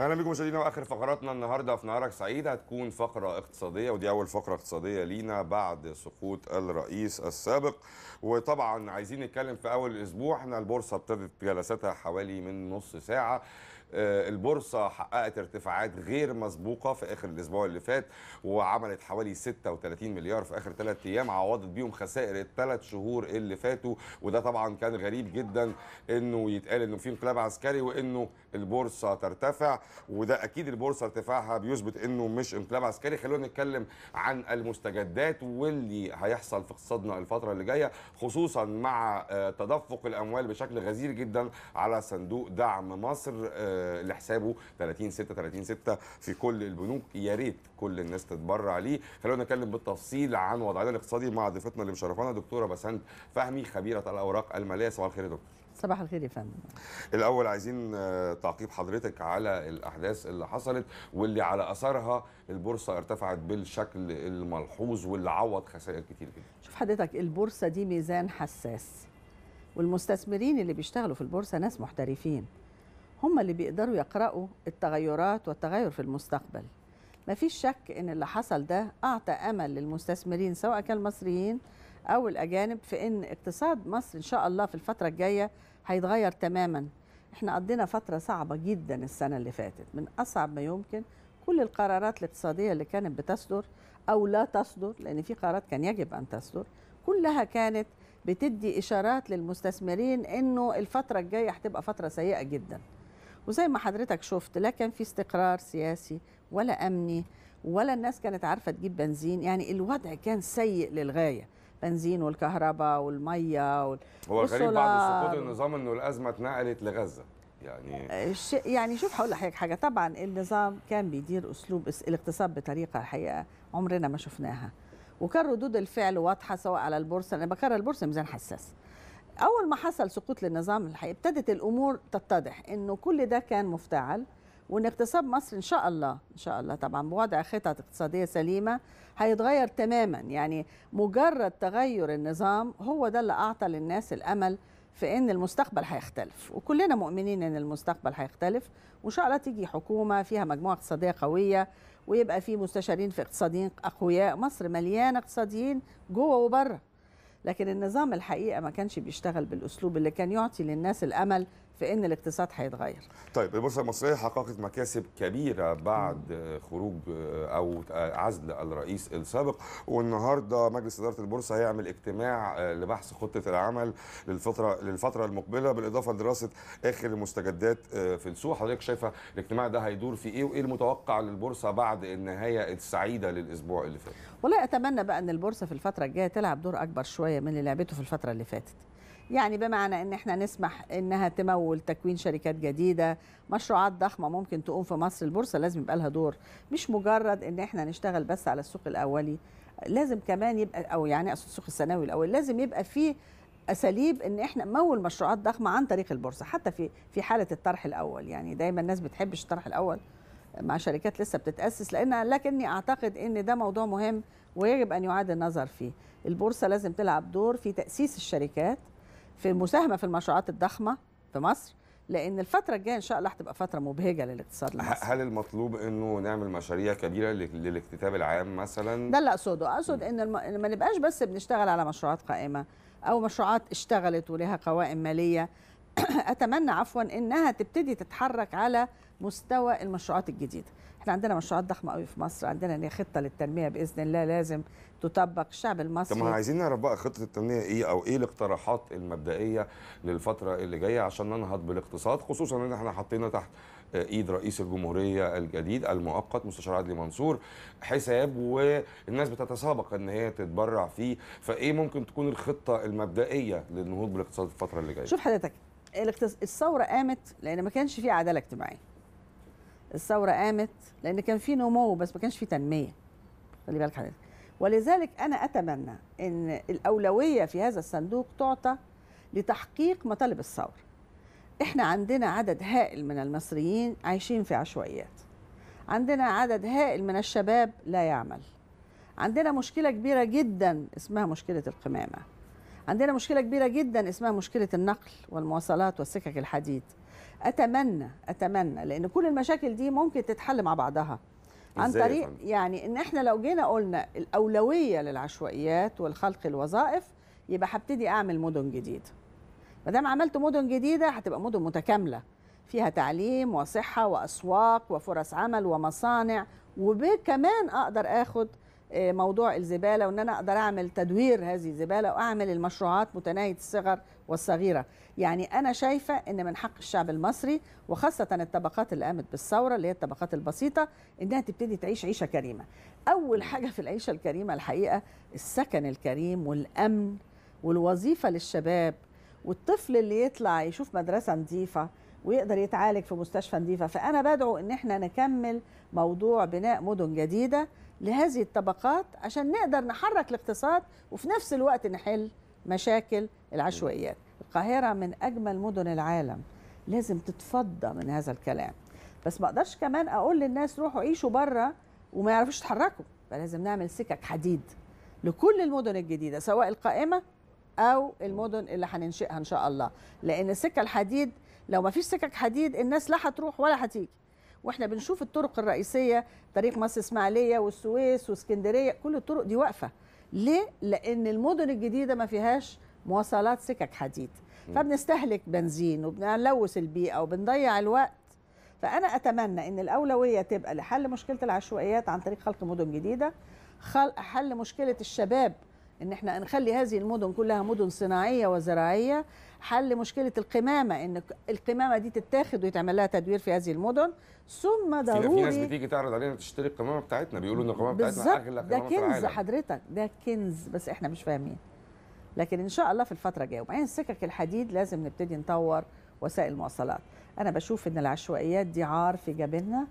اهلا بيكم مشاهدينا واخر فقراتنا النهارده في نهارك سعيد هتكون فقره اقتصاديه ودي اول فقره اقتصاديه لينا بعد سقوط الرئيس السابق وطبعا عايزين نتكلم في اول اسبوع احنا البورصه ابتدت جلساتها حوالي من نص ساعه آه، البورصه حققت ارتفاعات غير مسبوقه في اخر الاسبوع اللي فات وعملت حوالي 36 مليار في اخر ثلاث ايام عوضت بيهم خسائر الثلاث شهور اللي فاتوا وده طبعا كان غريب جدا انه يتقال انه في انقلاب عسكري وانه البورصه ترتفع وده اكيد البورصه ارتفاعها بيثبت انه مش انقلاب عسكري خلونا نتكلم عن المستجدات واللي هيحصل في اقتصادنا الفتره اللي جايه خصوصا مع آه، تدفق الاموال بشكل غزير جدا على صندوق دعم مصر آه، لحسابه 30 6 30 6 في كل البنوك يا ريت كل الناس تتبرع ليه خلونا نتكلم بالتفصيل عن وضعنا الاقتصادي مع ضيفتنا اللي مشرفانا دكتوره بسنت فهمي خبيره الاوراق الماليه صباح الخير يا دكتور صباح الخير يا فندم الاول عايزين آه، تعقيب حضرتك على الاحداث اللي حصلت واللي على اثرها البورصه ارتفعت بالشكل الملحوظ واللي عوض خسائر كتير جدا شوف حضرتك البورصه دي ميزان حساس والمستثمرين اللي بيشتغلوا في البورصه ناس محترفين هم اللي بيقدروا يقرأوا التغيرات والتغير في المستقبل ما فيش شك ان اللي حصل ده اعطى امل للمستثمرين سواء كان المصريين او الاجانب في ان اقتصاد مصر ان شاء الله في الفتره الجايه هيتغير تماما احنا قضينا فتره صعبه جدا السنه اللي فاتت من اصعب ما يمكن كل القرارات الاقتصاديه اللي كانت بتصدر او لا تصدر لان في قرارات كان يجب ان تصدر كلها كانت بتدي اشارات للمستثمرين انه الفتره الجايه هتبقى فتره سيئه جدا وزي ما حضرتك شفت لا كان في استقرار سياسي ولا امني ولا الناس كانت عارفه تجيب بنزين يعني الوضع كان سيء للغايه بنزين والكهرباء والميه وال... هو الغريب بعد سقوط النظام انه الازمه اتنقلت لغزه يعني يعني شوف هقول لحضرتك حاجه طبعا النظام كان بيدير اسلوب الاقتصاد بطريقه الحقيقه عمرنا ما شفناها وكان ردود الفعل واضحه سواء على البورصه انا بكرر البورصه ميزان حساس اول ما حصل سقوط للنظام الحقيقي ابتدت الامور تتضح انه كل ده كان مفتعل وان اقتصاد مصر ان شاء الله ان شاء الله طبعا بوضع خطط اقتصاديه سليمه هيتغير تماما يعني مجرد تغير النظام هو ده اللي اعطى للناس الامل في ان المستقبل هيختلف وكلنا مؤمنين ان المستقبل هيختلف وان شاء الله تيجي حكومه فيها مجموعه اقتصاديه قويه ويبقى في مستشارين في اقتصاديين اقوياء مصر مليانه اقتصاديين جوه وبره لكن النظام الحقيقه ما كانش بيشتغل بالاسلوب اللي كان يعطي للناس الامل في ان الاقتصاد هيتغير. طيب البورصه المصريه حققت مكاسب كبيره بعد خروج آه، او آه، عزل الرئيس السابق والنهارده مجلس اداره البورصه هيعمل اجتماع آه، لبحث خطه العمل للفتره للفتره المقبله بالاضافه لدراسه اخر المستجدات في السوق حضرتك شايفه الاجتماع ده هيدور في ايه وايه المتوقع للبورصه بعد النهايه السعيده للاسبوع اللي فات. والله اتمنى بقى ان البورصه في الفتره الجايه تلعب دور اكبر شويه من اللي لعبته في الفتره اللي فاتت. يعني بمعنى ان احنا نسمح انها تمول تكوين شركات جديده مشروعات ضخمه ممكن تقوم في مصر البورصه لازم يبقى لها دور مش مجرد ان احنا نشتغل بس على السوق الاولي لازم كمان يبقى او يعني اقصد السوق الثانوي الاول لازم يبقى فيه اساليب ان احنا نمول مشروعات ضخمه عن طريق البورصه حتى في في حاله الطرح الاول يعني دايما الناس بتحبش الطرح الاول مع شركات لسه بتتاسس لان لكني اعتقد ان ده موضوع مهم ويجب ان يعاد النظر فيه البورصه لازم تلعب دور في تاسيس الشركات في المساهمه في المشروعات الضخمه في مصر لان الفتره الجايه ان شاء الله هتبقى فتره مبهجه للاقتصاد المصري هل المطلوب انه نعمل مشاريع كبيره للاكتتاب العام مثلا ده اللي اقصده اقصد ان ما نبقاش بس بنشتغل على مشروعات قائمه او مشروعات اشتغلت ولها قوائم ماليه اتمنى عفوا انها تبتدي تتحرك على مستوى المشروعات الجديده احنا عندنا مشروعات ضخمه قوي في مصر عندنا ان خطه للتنميه باذن الله لازم تطبق الشعب المصري طب ما عايزين نعرف بقى خطه التنميه ايه او ايه الاقتراحات المبدئيه للفتره اللي جايه عشان ننهض بالاقتصاد خصوصا ان احنا حطينا تحت ايد رئيس الجمهوريه الجديد المؤقت مستشار عدلي منصور حساب والناس بتتسابق ان هي تتبرع فيه فايه ممكن تكون الخطه المبدئيه للنهوض بالاقتصاد الفتره اللي جايه شوف حضرتك الثوره قامت لان ما كانش في عداله اجتماعيه الثوره قامت لان كان في نمو بس ما كانش في تنميه خلي بالك حضرتك ولذلك انا اتمنى ان الاولويه في هذا الصندوق تعطى لتحقيق مطالب الثوره احنا عندنا عدد هائل من المصريين عايشين في عشوائيات عندنا عدد هائل من الشباب لا يعمل عندنا مشكله كبيره جدا اسمها مشكله القمامه عندنا مشكله كبيره جدا اسمها مشكله النقل والمواصلات والسكك الحديد اتمنى اتمنى لان كل المشاكل دي ممكن تتحل مع بعضها عن طريق يعني ان احنا لو جينا قلنا الاولويه للعشوائيات والخلق الوظائف يبقى هبتدي اعمل مدن جديده ما دام عملت مدن جديده هتبقى مدن متكامله فيها تعليم وصحه واسواق وفرص عمل ومصانع وكمان اقدر اخد آه، موضوع الزباله وان انا اقدر اعمل تدوير هذه الزباله واعمل المشروعات متناهيه الصغر والصغيرة يعني أنا شايفة أن من حق الشعب المصري وخاصة الطبقات اللي قامت بالثورة اللي هي الطبقات البسيطة أنها تبتدي تعيش عيشة كريمة أول حاجة في العيشة الكريمة الحقيقة السكن الكريم والأمن والوظيفة للشباب والطفل اللي يطلع يشوف مدرسة نظيفة ويقدر يتعالج في مستشفى نظيفة فأنا بدعو أن احنا نكمل موضوع بناء مدن جديدة لهذه الطبقات عشان نقدر نحرك الاقتصاد وفي نفس الوقت نحل مشاكل العشوائيات القاهرة من أجمل مدن العالم لازم تتفضى من هذا الكلام بس ما اقدرش كمان اقول للناس روحوا عيشوا بره وما يعرفوش يتحركوا فلازم نعمل سكك حديد لكل المدن الجديده سواء القائمه او المدن اللي هننشئها ان شاء الله لان السكه الحديد لو ما فيش سكك حديد الناس لا هتروح ولا هتيجي واحنا بنشوف الطرق الرئيسيه طريق مصر اسماعيليه والسويس واسكندريه كل الطرق دي واقفه ليه؟ لأن المدن الجديدة ما فيهاش مواصلات سكك حديد فبنستهلك بنزين وبنلوث البيئة وبنضيع الوقت فأنا أتمنى أن الأولوية تبقى لحل مشكلة العشوائيات عن طريق خلق مدن جديدة حل مشكلة الشباب ان احنا نخلي هذه المدن كلها مدن صناعيه وزراعيه حل مشكله القمامه ان القمامه دي تتاخد ويتعمل لها تدوير في هذه المدن ثم ضروري في ناس بتيجي تعرض علينا تشتري القمامه بتاعتنا بيقولوا ان القمامه بتاعتنا اغلى ده كنز حضرتك ده كنز بس احنا مش فاهمين لكن ان شاء الله في الفتره الجايه وبعدين سكك الحديد لازم نبتدي نطور وسائل المواصلات انا بشوف ان العشوائيات دي عار في جبيننا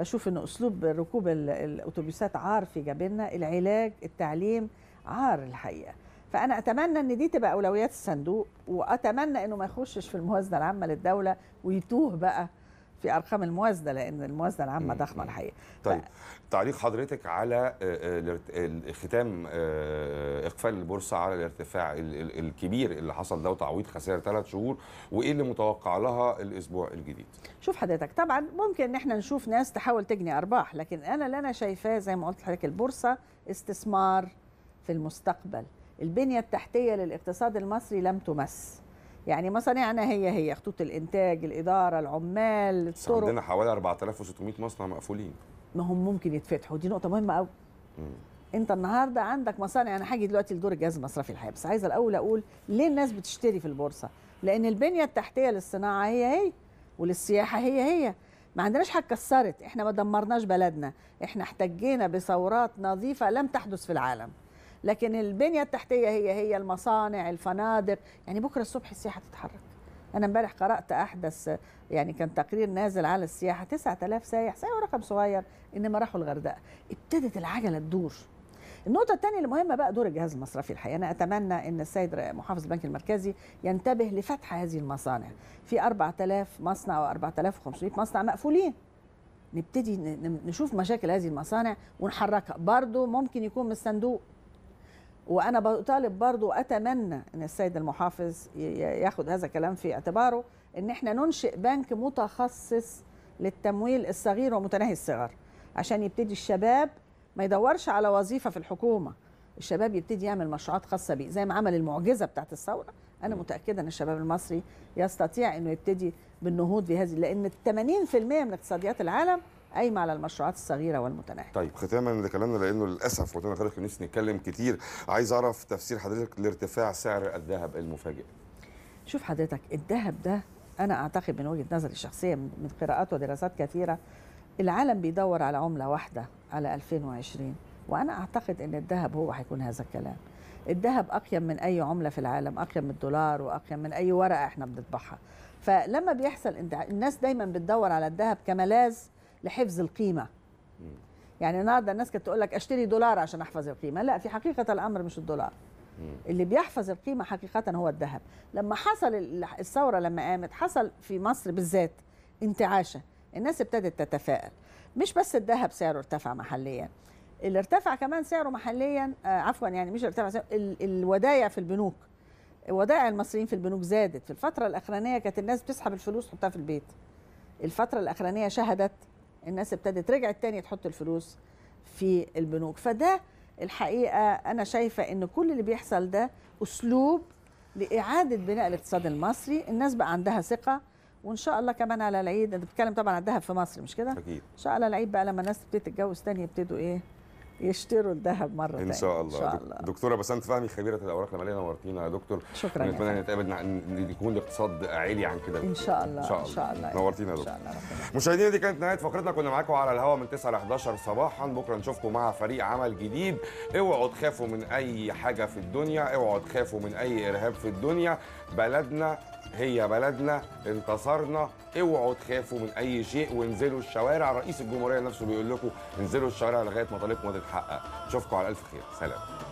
بشوف ان اسلوب ركوب الاتوبيسات عار في جبيننا العلاج التعليم عار الحقيقه فانا اتمنى ان دي تبقى اولويات الصندوق واتمنى انه ما يخشش في الموازنه العامه للدوله ويتوه بقى في ارقام الموازنه لان الموازنه العامه ضخمه الحقيقه طيب ف... تعليق حضرتك على آه، آه، ختام آه، اقفال البورصه على الارتفاع الكبير اللي حصل ده وتعويض خسائر ثلاث شهور وايه اللي متوقع لها الاسبوع الجديد شوف حضرتك طبعا ممكن ان احنا نشوف ناس تحاول تجني ارباح لكن انا اللي انا شايفاه زي ما قلت لحضرتك البورصه استثمار في المستقبل البنية التحتية للاقتصاد المصري لم تمس يعني مصانعنا يعني هي هي خطوط الانتاج الاداره العمال الطرق عندنا حوالي 4600 مصنع مقفولين ما هم ممكن يتفتحوا دي نقطه مهمه قوي انت النهارده عندك مصانع انا يعني هاجي دلوقتي لدور الجهاز المصرفي الحياه بس عايزه الاول اقول ليه الناس بتشتري في البورصه لان البنيه التحتيه للصناعه هي هي وللسياحه هي هي ما عندناش حاجه اتكسرت احنا ما دمرناش بلدنا احنا احتجينا بثورات نظيفه لم تحدث في العالم لكن البنيه التحتيه هي هي المصانع الفنادق يعني بكره الصبح السياحه تتحرك انا امبارح قرات احدث يعني كان تقرير نازل على السياحه 9000 سايح سايح رقم صغير انما راحوا الغردقه ابتدت العجله تدور النقطة الثانية المهمة بقى دور الجهاز المصرفي الحقيقة أنا أتمنى أن السيد محافظ البنك المركزي ينتبه لفتح هذه المصانع في 4000 مصنع أو 4500 مصنع مقفولين نبتدي نشوف مشاكل هذه المصانع ونحركها برضو ممكن يكون من الصندوق وانا بطالب برضو اتمنى ان السيد المحافظ ياخد هذا الكلام في اعتباره ان احنا ننشئ بنك متخصص للتمويل الصغير ومتناهي الصغر عشان يبتدي الشباب ما يدورش على وظيفه في الحكومه الشباب يبتدي يعمل مشروعات خاصه بيه زي ما عمل المعجزه بتاعت الثوره انا متاكده ان الشباب المصري يستطيع انه يبتدي بالنهوض بهذه لان 80% من اقتصاديات العالم قايمه على المشروعات الصغيره والمتناهيه. طيب ختاما لكلامنا لانه للاسف وقتنا خارج نفسي نتكلم كتير عايز اعرف تفسير حضرتك لارتفاع سعر الذهب المفاجئ. شوف حضرتك الذهب ده انا اعتقد من وجهه نظري الشخصيه من قراءات ودراسات كثيره العالم بيدور على عمله واحده على 2020 وانا اعتقد ان الذهب هو هيكون هذا الكلام. الذهب اقيم من اي عمله في العالم اقيم من الدولار واقيم من اي ورقه احنا بنطبعها فلما بيحصل الناس دايما بتدور على الذهب كملاذ لحفظ القيمه يعني النهارده الناس كانت تقول لك اشتري دولار عشان احفظ القيمه لا في حقيقه الامر مش الدولار اللي بيحفظ القيمه حقيقه هو الذهب لما حصل الثوره لما قامت حصل في مصر بالذات انتعاشه الناس ابتدت تتفائل مش بس الذهب سعره ارتفع محليا اللي ارتفع كمان سعره محليا آه عفوا يعني مش ارتفع سعره الودايع في البنوك ودائع المصريين في البنوك زادت في الفترة الأخرانية كانت الناس بتسحب الفلوس تحطها في البيت الفترة الأخرانية شهدت الناس ابتدت رجعت تاني تحط الفلوس في البنوك فده الحقيقه انا شايفه ان كل اللي بيحصل ده اسلوب لاعاده بناء الاقتصاد المصري الناس بقى عندها ثقه وان شاء الله كمان على العيد انت بتتكلم طبعا على الذهب في مصر مش كده اكيد ان شاء الله العيد بقى لما الناس تبتدي تتجوز تاني يبتدوا ايه يشتروا الذهب مره ثانيه ان شاء الله, إن شاء الله. دكتوره بسنت فهمي خبيره الاوراق الماليه نورتينا يا دكتور شكرا نتمنى نتقابل يكون الاقتصاد عالي عن كده ان شاء الله ان شاء الله, إن شاء الله. نورتينا يا دكتور مشاهدينا دي كانت نهايه فقرتنا كنا معاكم على الهواء من 9 ل 11 صباحا بكره نشوفكم مع فريق عمل جديد اوعوا تخافوا من اي حاجه في الدنيا اوعوا تخافوا من اي ارهاب في الدنيا بلدنا هي بلدنا انتصرنا اوعوا تخافوا من اي شيء وانزلوا الشوارع رئيس الجمهوريه نفسه بيقول لكم انزلوا الشوارع لغايه ما طالبكم ما تتحقق نشوفكم على الف خير سلام